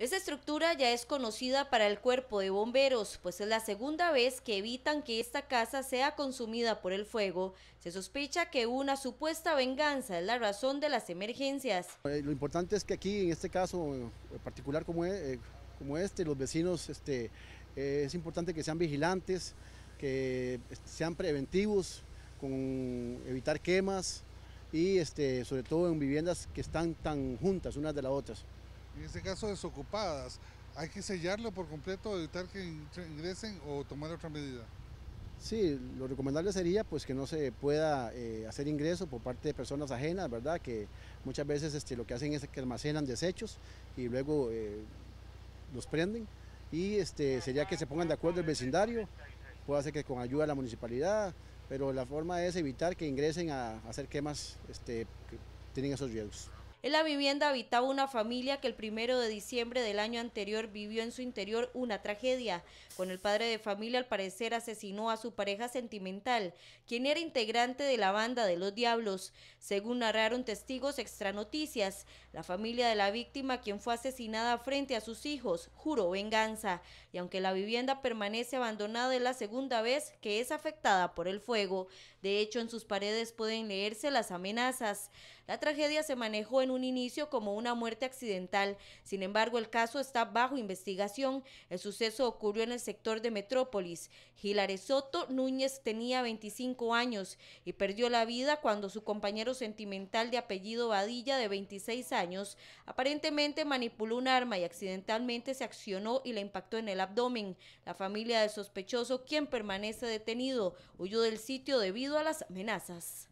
Esta estructura ya es conocida para el cuerpo de bomberos, pues es la segunda vez que evitan que esta casa sea consumida por el fuego. Se sospecha que una supuesta venganza es la razón de las emergencias. Eh, lo importante es que aquí, en este caso eh, particular eh, como, este, los vecinos, este, es importante que sean vigilantes, que este, sean preventivos, con evitar quemas y este, sobre todo en viviendas que están tan juntas unas de las otras en este caso desocupadas. Hay que sellarlo por completo, evitar que ingresen o tomar otra medida. Sí, lo recomendable sería pues que no se pueda eh, hacer ingreso por parte de personas ajenas, ¿verdad? Que muchas veces este, lo que hacen es que almacenan desechos y luego eh, los prenden. Y este, sería que se pongan de acuerdo el vecindario, puede ser que con ayuda de la municipalidad, pero la forma es evitar que ingresen a, hacer quemas este, que tienen esos riesgos. En la vivienda habitaba una familia que el primero de diciembre del año anterior vivió en su interior una tragedia, con el padre de familia al parecer asesinó a su pareja sentimental, quien era integrante de la banda de los Diablos. Según narraron testigos extra noticias, la familia de la víctima quien fue asesinada frente a sus hijos juró venganza, y aunque la vivienda permanece abandonada es la segunda vez que es afectada por el fuego. De hecho, en sus paredes pueden leerse las amenazas. La tragedia se manejó en un inicio como una muerte accidental. Sin embargo, el caso está bajo investigación. El suceso ocurrió en el sector de Metrópolis. Hilare Soto Núñez tenía 25 años y perdió la vida cuando su compañero sentimental de apellido Badilla, de 26 años, aparentemente manipuló un arma y accidentalmente se accionó y le impactó en el abdomen. La familia del sospechoso, quien permanece detenido, huyó del sitio debido a las amenazas.